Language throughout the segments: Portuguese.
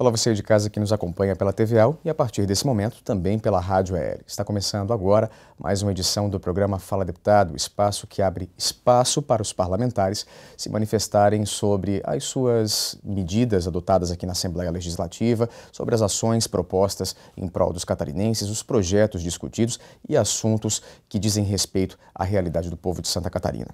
Olá, você de casa que nos acompanha pela TVL e a partir desse momento também pela Rádio EL. Está começando agora mais uma edição do programa Fala Deputado, espaço que abre espaço para os parlamentares se manifestarem sobre as suas medidas adotadas aqui na Assembleia Legislativa, sobre as ações propostas em prol dos catarinenses, os projetos discutidos e assuntos que dizem respeito à realidade do povo de Santa Catarina.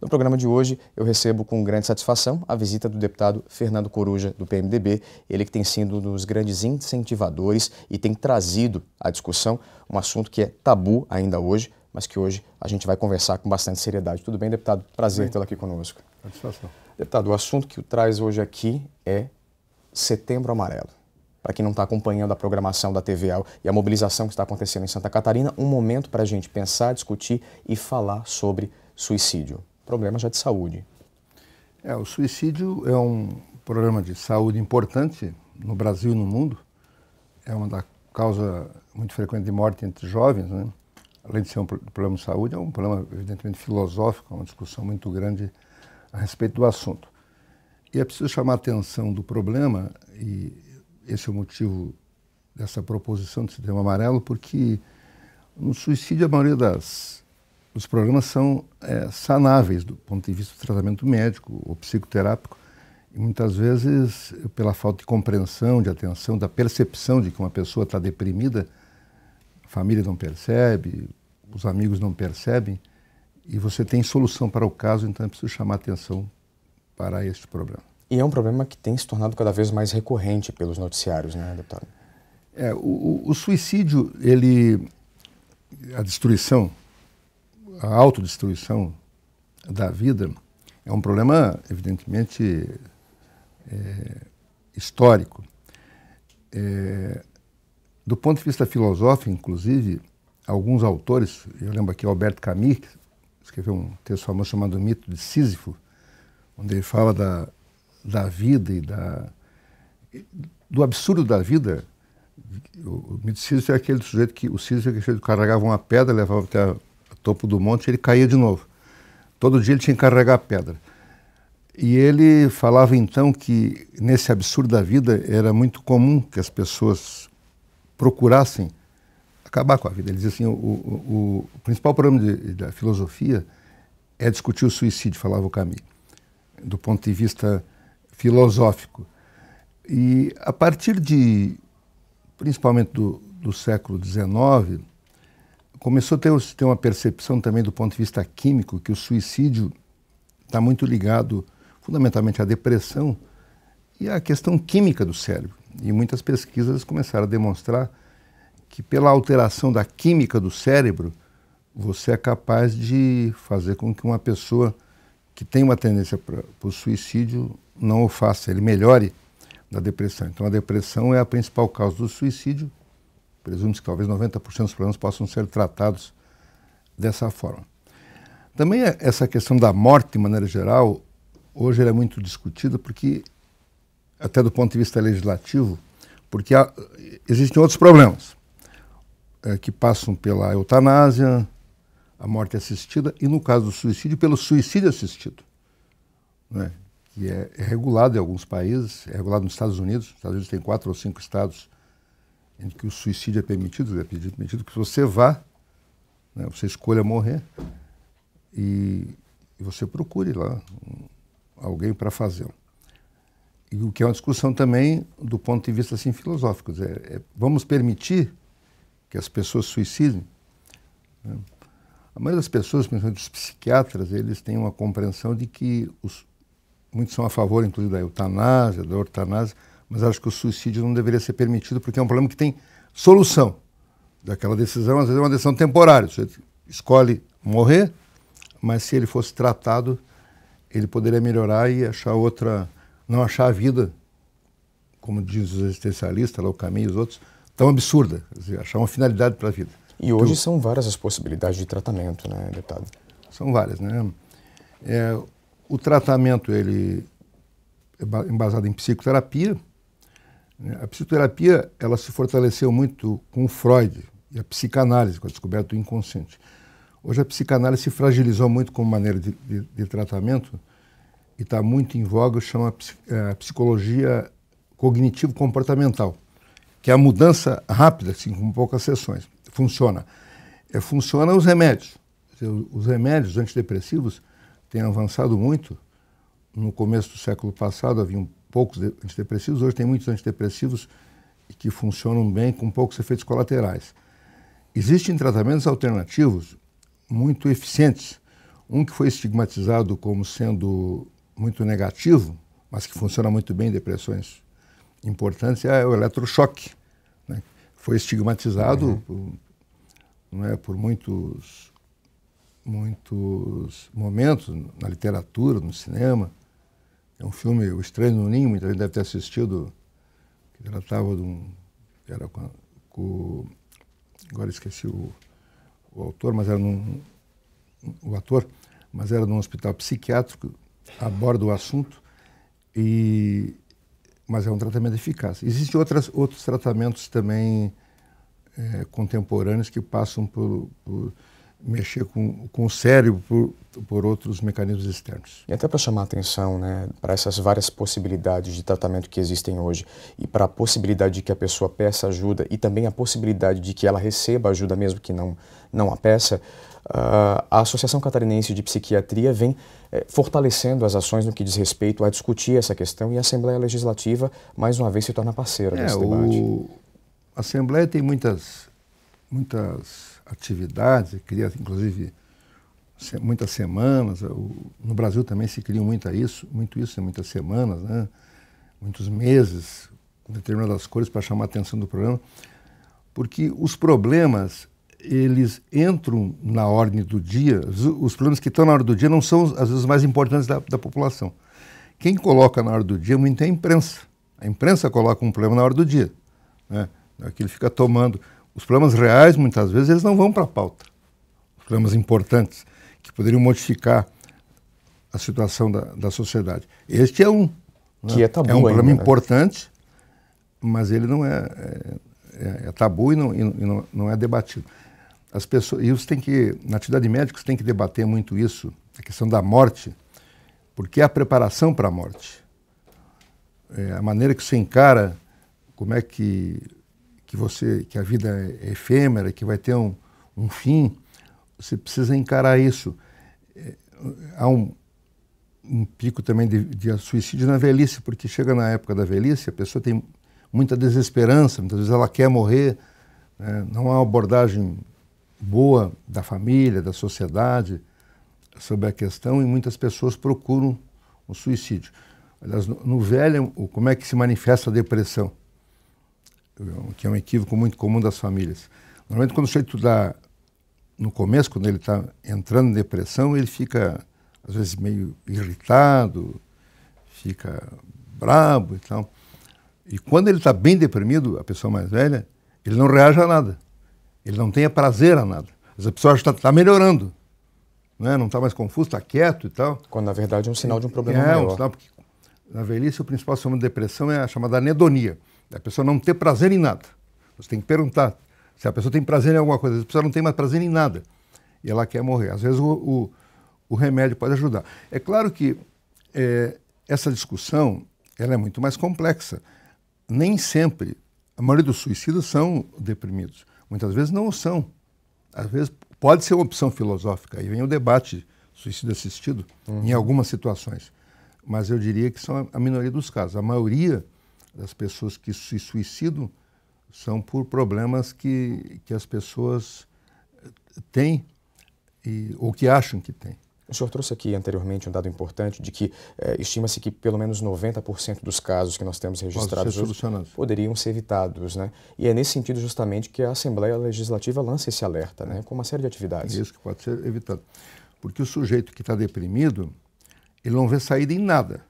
No programa de hoje, eu recebo com grande satisfação a visita do deputado Fernando Coruja, do PMDB, ele que tem sido um dos grandes incentivadores e tem trazido à discussão um assunto que é tabu ainda ainda hoje, mas que hoje a gente vai conversar com bastante seriedade. Tudo bem, deputado? Prazer tê-lo aqui conosco. Satisfação. Deputado, o assunto que o traz hoje aqui é Setembro Amarelo. Para quem não está acompanhando a programação da TVA e a mobilização que está acontecendo em Santa Catarina, um momento para a gente pensar, discutir e falar sobre suicídio. Problema já de saúde. É, o suicídio é um problema de saúde importante no Brasil e no mundo. É uma da causa muito frequente de morte entre jovens, né? além de ser um problema de saúde, é um problema evidentemente filosófico, é uma discussão muito grande a respeito do assunto. E é preciso chamar a atenção do problema, e esse é o motivo dessa proposição do sistema amarelo, porque no suicídio a maioria das, dos problemas são é, sanáveis do ponto de vista do tratamento médico ou psicoterápico, e muitas vezes pela falta de compreensão, de atenção, da percepção de que uma pessoa está deprimida, família não percebe, os amigos não percebem, e você tem solução para o caso, então é preciso chamar atenção para este problema. E é um problema que tem se tornado cada vez mais recorrente pelos noticiários, né, deputado? É, o, o suicídio, ele, a destruição, a autodestruição da vida é um problema, evidentemente, é, histórico. É, do ponto de vista filosófico, inclusive, alguns autores, eu lembro aqui Alberto Camus, que escreveu um texto famoso chamado Mito de Sísifo, onde ele fala da, da vida e da, do absurdo da vida. O, o mito de Sísifo é aquele sujeito que o Sísifo é aquele que carregava uma pedra, levava até o topo do monte e ele caía de novo. Todo dia ele tinha que carregar a pedra. E ele falava então que nesse absurdo da vida era muito comum que as pessoas procurassem acabar com a vida. Ele diz assim, o, o, o principal problema de, da filosofia é discutir o suicídio, falava o Camus, do ponto de vista filosófico. E a partir de, principalmente do, do século XIX, começou a ter, ter uma percepção também do ponto de vista químico que o suicídio está muito ligado fundamentalmente à depressão e à questão química do cérebro. E muitas pesquisas começaram a demonstrar que, pela alteração da química do cérebro, você é capaz de fazer com que uma pessoa que tem uma tendência para o suicídio não o faça, ele melhore da depressão. Então, a depressão é a principal causa do suicídio. Presume-se que talvez 90% dos problemas possam ser tratados dessa forma. Também eh, essa questão da morte, de maneira geral, hoje é muito discutida porque até do ponto de vista legislativo, porque há, existem outros problemas é, que passam pela eutanásia, a morte assistida e, no caso do suicídio, pelo suicídio assistido, né, que é, é regulado em alguns países, é regulado nos Estados Unidos. Nos Estados Unidos tem quatro ou cinco estados em que o suicídio é permitido, é permitido que você vá, né, você escolha morrer e, e você procure lá alguém para fazê-lo e o que é uma discussão também do ponto de vista assim, filosófico. É, é, vamos permitir que as pessoas suicidem? Né? A maioria das pessoas, principalmente os psiquiatras, eles têm uma compreensão de que os, muitos são a favor, inclusive, da eutanásia, da ortanásia, mas acho que o suicídio não deveria ser permitido porque é um problema que tem solução. Daquela decisão, às vezes é uma decisão temporária. Você escolhe morrer, mas se ele fosse tratado, ele poderia melhorar e achar outra não achar a vida, como diz os existencialistas, lá o caminho e os outros, tão absurda, dizer, achar uma finalidade para a vida. E hoje então, são várias as possibilidades de tratamento, né, deputado? São várias, né? É, o tratamento ele é embasado em psicoterapia. Né? A psicoterapia ela se fortaleceu muito com Freud e a psicanálise, com a descoberta do inconsciente. Hoje a psicanálise se fragilizou muito como maneira de, de, de tratamento, e está muito em voga, chama a é, psicologia cognitivo-comportamental, que é a mudança rápida, assim, com poucas sessões. Funciona. É, funciona os remédios. Os remédios antidepressivos têm avançado muito. No começo do século passado havia poucos antidepressivos, hoje tem muitos antidepressivos que funcionam bem com poucos efeitos colaterais. Existem tratamentos alternativos muito eficientes. Um que foi estigmatizado como sendo muito negativo, mas que funciona muito bem em depressões importantes, é o eletrochoque. Né? Foi estigmatizado uhum. por, não é, por muitos, muitos momentos na literatura, no cinema. É um filme, O Estranho no Ninho, muita gente deve ter assistido, que tratava de um. Era com, com, agora esqueci o, o autor, mas era num, o ator, mas era num hospital psiquiátrico aborda o assunto, e, mas é um tratamento eficaz. Existem outras, outros tratamentos também é, contemporâneos que passam por, por mexer com, com o cérebro por, por outros mecanismos externos. E até para chamar a atenção né, para essas várias possibilidades de tratamento que existem hoje e para a possibilidade de que a pessoa peça ajuda e também a possibilidade de que ela receba ajuda mesmo que não, não a peça, a Associação Catarinense de Psiquiatria vem eh, fortalecendo as ações no que diz respeito a discutir essa questão e a Assembleia Legislativa, mais uma vez, se torna parceira é, desse debate. O... A Assembleia tem muitas, muitas atividades, cria inclusive muitas semanas. No Brasil também se cria muito isso, muito isso, muitas semanas, né? muitos meses, com determinadas cores para chamar a atenção do problema, porque os problemas eles entram na ordem do dia, os problemas que estão na ordem do dia não são, às vezes, os mais importantes da, da população. Quem coloca na ordem do dia muito é a imprensa. A imprensa coloca um problema na ordem do dia. Né? Aquilo fica tomando. Os problemas reais, muitas vezes, eles não vão para a pauta. Os problemas importantes que poderiam modificar a situação da, da sociedade. Este é um. Né? Que é tabu É um problema ainda, né? importante, mas ele não é, é é, é tabu e, não, e não, não, é debatido as pessoas, e os tem que, na atividade médica, você tem que debater muito isso, a questão da morte, porque é a preparação para a morte. É a maneira que você encara como é que, que você que a vida é efêmera, que vai ter um, um fim, você precisa encarar isso. É, há um, um, pico também de, de suicídio na velhice, porque chega na época da velhice, a pessoa tem muita desesperança, muitas vezes ela quer morrer, né? não há abordagem boa da família, da sociedade sobre a questão e muitas pessoas procuram o suicídio. Aliás, no velho, como é que se manifesta a depressão? Que é um equívoco muito comum das famílias. Normalmente, quando o sujeito dá, no começo, quando ele está entrando em depressão, ele fica, às vezes, meio irritado, fica brabo e tal. E quando ele está bem deprimido, a pessoa mais velha, ele não reage a nada. Ele não tenha prazer a nada. Mas a pessoa está tá melhorando. Né? Não está mais confuso, está quieto e tal. Quando, na verdade, é um sinal de um problema é, maior. É, um sinal porque na velhice o principal sintoma de depressão é a chamada anedonia. É a pessoa não ter prazer em nada. Você tem que perguntar se a pessoa tem prazer em alguma coisa. A pessoa não tem mais prazer em nada. E ela quer morrer. Às vezes o, o, o remédio pode ajudar. É claro que é, essa discussão ela é muito mais complexa. Nem sempre, a maioria dos suicidas são deprimidos. Muitas vezes não o são. Às vezes pode ser uma opção filosófica. Aí vem o debate suicídio assistido uhum. em algumas situações. Mas eu diria que são a minoria dos casos. A maioria das pessoas que se suicidam são por problemas que, que as pessoas eh, têm e, ou que acham que têm. O senhor trouxe aqui anteriormente um dado importante de que eh, estima-se que pelo menos 90% dos casos que nós temos registrados hoje poderiam ser evitados, né? E é nesse sentido justamente que a Assembleia Legislativa lança esse alerta, né? Com uma série de atividades. É isso que pode ser evitado. Porque o sujeito que está deprimido, ele não vê saída em nada.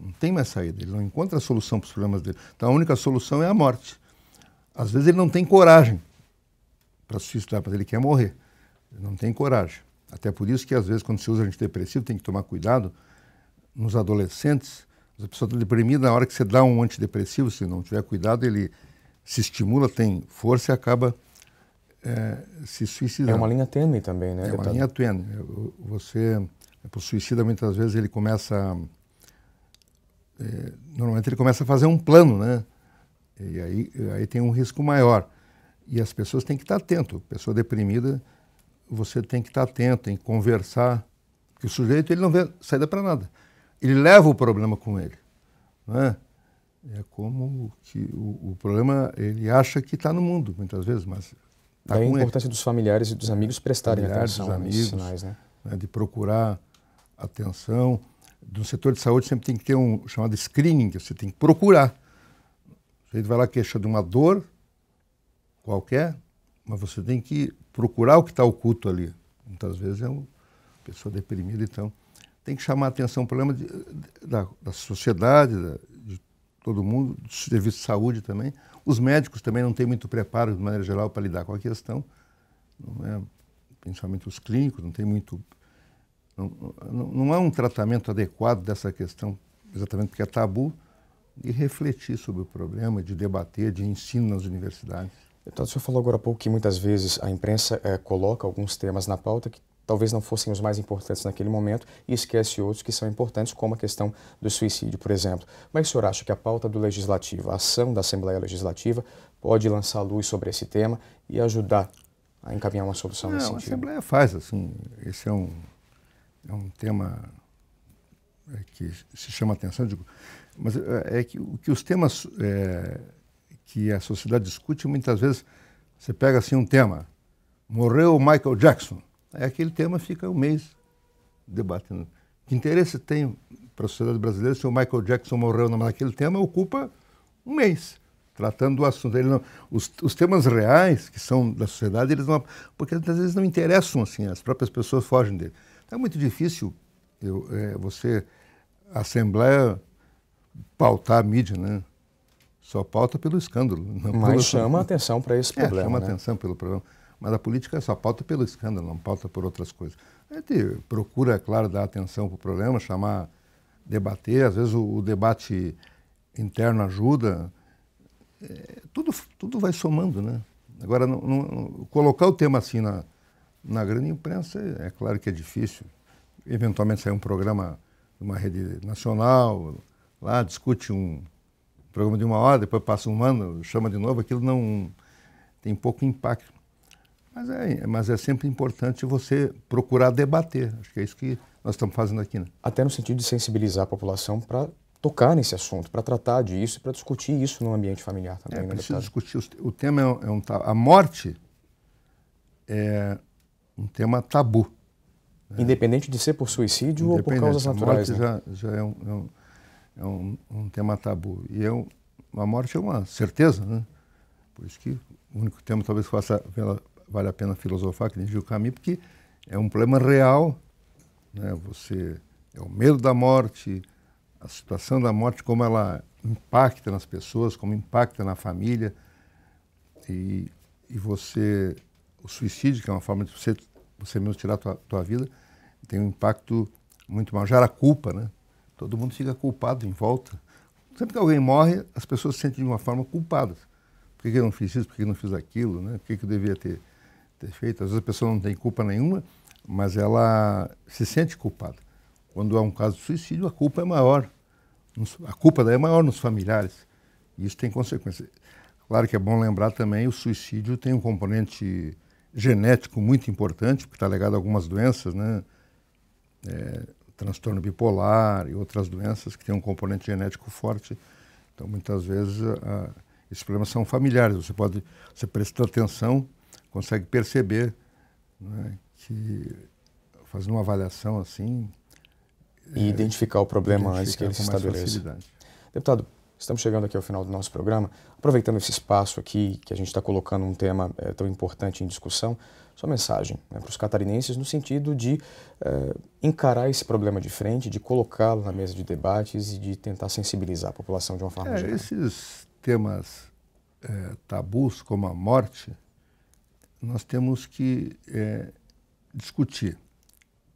Não tem mais saída, ele não encontra a solução para os problemas dele. Então a única solução é a morte. Às vezes ele não tem coragem para se suicidar, mas ele quer morrer. Ele não tem coragem. Até por isso que, às vezes, quando se usa antidepressivo, tem que tomar cuidado. Nos adolescentes, a pessoa está deprimida, na hora que você dá um antidepressivo, se não tiver cuidado, ele se estimula, tem força e acaba é, se suicidando. É uma linha tênue também, né? É uma linha tênue. É, você, é, o suicida, muitas vezes, ele começa... É, normalmente ele começa a fazer um plano, né? E aí, aí tem um risco maior. E as pessoas têm que estar atentas. Pessoa deprimida você tem que estar atento em conversar, porque o sujeito ele não vê saída para nada. Ele leva o problema com ele. Né? É como que o, o problema ele acha que está no mundo, muitas vezes, mas tá Daí a importância ele. dos familiares e dos amigos prestarem familiares, atenção dos amigos, sinais, né? né? De procurar atenção. No setor de saúde sempre tem que ter um chamado screening, que você tem que procurar. O sujeito vai lá queixa de uma dor qualquer, mas você tem que procurar o que está oculto ali. Muitas vezes é uma pessoa deprimida, então tem que chamar a atenção para o problema de, da, da, sociedade, da, de todo mundo, do serviço de saúde também. Os médicos também não têm muito preparo, de maneira geral, para lidar com a questão. É? Principalmente os clínicos, não tem muito. Não, não, não há é um tratamento adequado dessa questão, exatamente porque é tabu, de refletir sobre o problema, de debater, de ensino nas universidades. Então, o senhor falou agora há pouco que muitas vezes a imprensa é, coloca alguns temas na pauta que talvez não fossem os mais importantes naquele momento e esquece outros que são importantes, como a questão do suicídio, por exemplo. Mas o senhor acha que a pauta do Legislativo, a ação da Assembleia Legislativa, pode lançar luz sobre esse tema e ajudar a encaminhar uma solução não, nesse sentido? A Assembleia faz, assim, esse é um, é um tema é, que se chama atenção, digo, mas eh, é que, que os temas... É, que a sociedade discute muitas vezes. Você pega assim um tema, morreu Michael Jackson, aí aquele tema fica um mês debatendo. Que interesse tem para a sociedade brasileira se o Michael Jackson morreu naquele tema ocupa um mês tratando do assunto. Não, os, os, temas reais que são da sociedade, eles não, porque às vezes não interessam assim, as próprias pessoas fogem dele. Então é muito difícil eu, é, você assemblar pautar a mídia, né? só pauta pelo escândalo. Mas pelo... chama a atenção para esse é, problema. É, chama né? atenção pelo problema. Mas a política é só pauta pelo escândalo, não pauta por outras coisas. A gente procura, é claro, dar atenção para o problema, chamar, debater. Às vezes o, o debate interno ajuda. É, tudo, tudo vai somando, né? Agora, não, não, colocar o tema assim na, na grande imprensa, é, é claro que é difícil. Eventualmente sair um programa de uma rede nacional, lá discute um, programa de uma hora, depois passa um ano, chama de novo, aquilo não tem pouco impacto. Mas é, mas é sempre importante você procurar debater. Acho que é isso que nós estamos fazendo aqui. Né? Até no sentido de sensibilizar a população para tocar nesse assunto, para tratar disso, para discutir isso no ambiente familiar também. É, né, preciso discutir. O tema é um, é um A morte é um tema tabu. Né? Independente de ser por suicídio ou por causas naturais. A morte né? já, já é um, é um é um, um tema tabu. E eu, a morte é uma certeza, né? Por isso que o único tema talvez faça vale a pena filosofar, que nem o caminho, porque é um problema real, né? Você é o medo da morte, a situação da morte, como ela impacta nas pessoas, como impacta na família. E, e você, o suicídio, que é uma forma de você, você mesmo tirar a tua, tua vida, tem um impacto muito maior. Já era culpa, né? Todo mundo fica culpado em volta. Sempre que alguém morre, as pessoas se sentem de uma forma culpadas. Por que eu não fiz isso? Por que eu não fiz aquilo? Né? Por que eu devia ter, ter feito? Às vezes a pessoa não tem culpa nenhuma, mas ela se sente culpada. Quando há um caso de suicídio, a culpa é maior. A culpa daí é maior nos familiares. E isso tem consequências. Claro que é bom lembrar também o suicídio tem um componente genético muito importante, porque está ligado a algumas doenças, né? É, transtorno bipolar e outras doenças que têm um componente genético forte. Então, muitas vezes, ah, ah, esses problemas são familiares. Você pode, você presta atenção, consegue perceber né, que, fazendo uma avaliação assim... E é, identificar o problema identificar antes que ele se estabeleça. Deputado, Estamos chegando aqui ao final do nosso programa. Aproveitando esse espaço aqui, que a gente está colocando um tema é, tão importante em discussão, sua mensagem né, para os catarinenses no sentido de é, encarar esse problema de frente, de colocá-lo na mesa de debates e de tentar sensibilizar a população de uma forma é, geral. Esses temas é, tabus, como a morte, nós temos que discutir,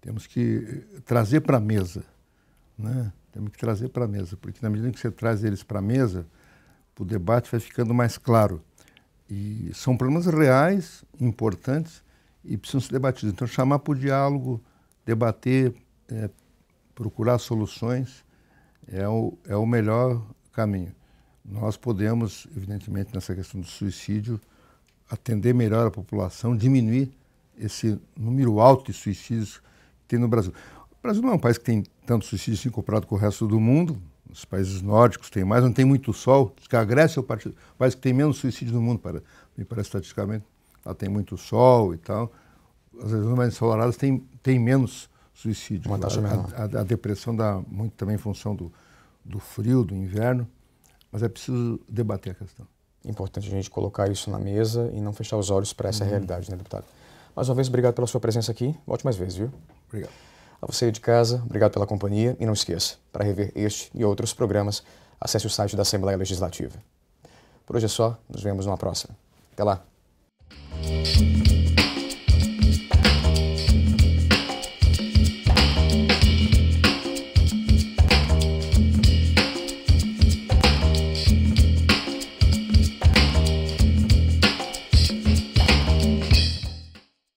temos que trazer para a mesa, né? Temos que trazer para a mesa, porque na medida que você traz eles para a mesa, o debate vai ficando mais claro. E são problemas reais, importantes e precisam ser debatidos. Então, chamar para o diálogo, debater, é, procurar soluções é o, é o melhor caminho. Nós podemos, evidentemente, nessa questão do suicídio, atender melhor a população, diminuir esse número alto de suicídios que tem no Brasil. O Brasil não é um país que tem tanto suicídio assim comparado com o resto do mundo. Os países nórdicos têm mais, não tem muito sol. a Grécia é o país que tem menos suicídio no mundo, para, me parece estatisticamente. Ela tem muito sol e tal. As regiões mais ensolaradas têm, têm menos suicídio. Uma taxa menor. A, a, a, depressão dá muito também em função do, do frio, do inverno. Mas é preciso debater a questão. Importante a gente colocar isso na mesa e não fechar os olhos para essa uhum. realidade, né, deputado? Mais uma vez, obrigado pela sua presença aqui. Volte mais vezes, viu? Obrigado. A você de casa, obrigado pela companhia e não esqueça, para rever este e outros programas, acesse o site da Assembleia Legislativa. Por hoje é só, nos vemos numa próxima. Até lá!